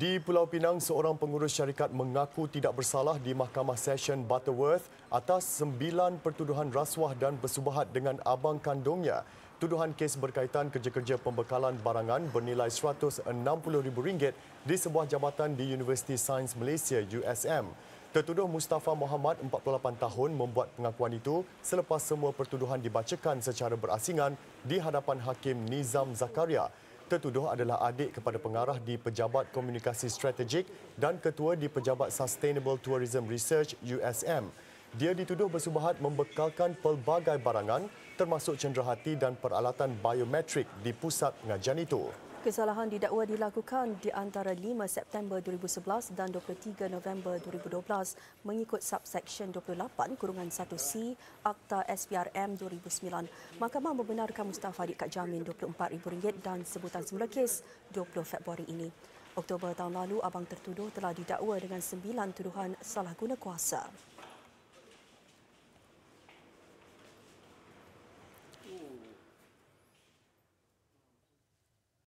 Di Pulau Pinang, seorang pengurus syarikat mengaku tidak bersalah di Mahkamah Session Butterworth atas sembilan pertuduhan rasuah dan bersubahat dengan abang kandungnya. Tuduhan kes berkaitan kerja-kerja pembekalan barangan bernilai RM160,000 di sebuah jabatan di Universiti Sains Malaysia USM. Tertuduh Mustafa Muhammad, 48 tahun, membuat pengakuan itu selepas semua pertuduhan dibacakan secara berasingan di hadapan Hakim Nizam Zakaria tertuduh adalah adik kepada pengarah di Pejabat Komunikasi Strategik dan ketua di Pejabat Sustainable Tourism Research USM. Dia dituduh bersubahat membekalkan pelbagai barangan termasuk cenderahati dan peralatan biometrik di pusat pengajian itu. Kesalahan didakwa dilakukan di antara 5 September 2011 dan 23 November 2012 mengikut subsection 28 kurungan 1C Akta SPRM 2009. Mahkamah membenarkan Mustafa Adik Kak Jamin RM24,000 dan sebutan semula kes 20 Februari ini. Oktober tahun lalu, Abang Tertuduh telah didakwa dengan 9 tuduhan salah guna kuasa.